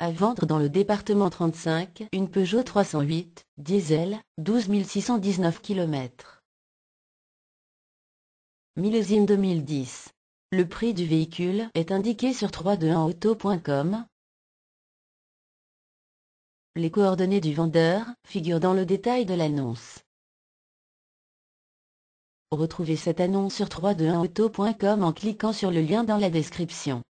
À vendre dans le département 35, une Peugeot 308, diesel, 12 619 km. Millésime 2010. Le prix du véhicule est indiqué sur 321auto.com. Les coordonnées du vendeur figurent dans le détail de l'annonce. Retrouvez cette annonce sur 321auto.com en cliquant sur le lien dans la description.